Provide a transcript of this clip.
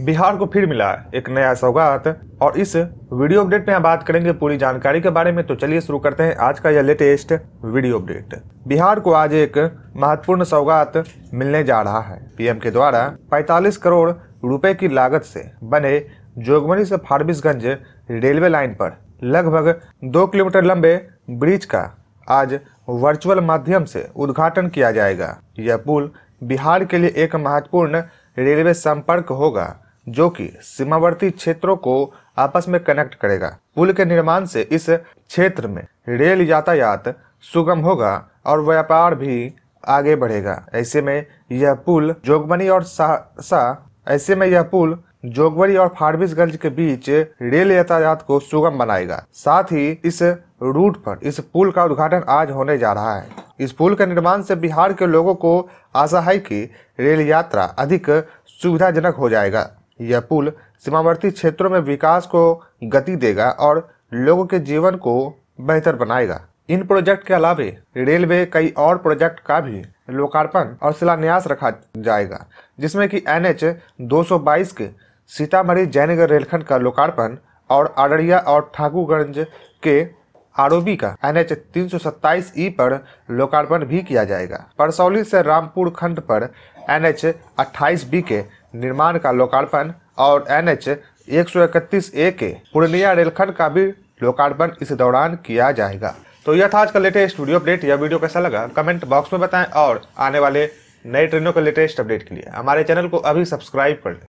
बिहार को फिर मिला एक नया सौगात और इस वीडियो अपडेट में हम बात करेंगे पूरी जानकारी के बारे में तो चलिए शुरू करते हैं आज का यह लेटेस्ट वीडियो अपडेट बिहार को आज एक महत्वपूर्ण सौगात मिलने जा रहा है पीएम के द्वारा 45 करोड़ रुपए की लागत से बने जोगमनी से फारबिसगंज रेलवे लाइन पर लगभग दो किलोमीटर लंबे ब्रिज का आज वर्चुअल माध्यम से उद्घाटन किया जाएगा यह पुल बिहार के लिए एक महत्वपूर्ण रेलवे संपर्क होगा जो कि सीमावर्ती क्षेत्रों को आपस में कनेक्ट करेगा पुल के निर्माण से इस क्षेत्र में रेल यातायात सुगम होगा और व्यापार भी आगे बढ़ेगा ऐसे में यह पुल जोगबनी और सहरसा ऐसे में यह पुल जोगबनी और फारबिसगंज के बीच रेल यातायात को सुगम बनाएगा साथ ही इस रूट पर इस पुल का उद्घाटन आज होने जा रहा है इस पुल के निर्माण से बिहार के लोगों को आशा है कि रेल यात्रा अधिक सुविधाजनक हो जाएगा यह पुल सीमावर्ती क्षेत्रों में विकास को गति देगा और लोगों के जीवन को बेहतर बनाएगा इन प्रोजेक्ट के अलावे रेलवे कई और प्रोजेक्ट का भी लोकार्पण और शिलान्यास रखा जाएगा जिसमें कि एन एच के सीतामढ़ी जयनगर रेलखंड का लोकार्पण और अररिया और ठाकुरगंज के आरोबी का एन एच ई पर लोकार्पण भी किया जाएगा परसौली से रामपुर खंड पर एन एच बी के निर्माण का लोकार्पण और एन एच ए के पूर्णिया रेलखंड का भी लोकार्पण इस दौरान किया जाएगा तो यह था आज का लेटेस्ट वीडियो अपडेट यह वीडियो कैसा लगा कमेंट बॉक्स में बताएं और आने वाले नई ट्रेनों के लेटेस्ट अपडेट के लिए हमारे चैनल को अभी सब्सक्राइब कर लें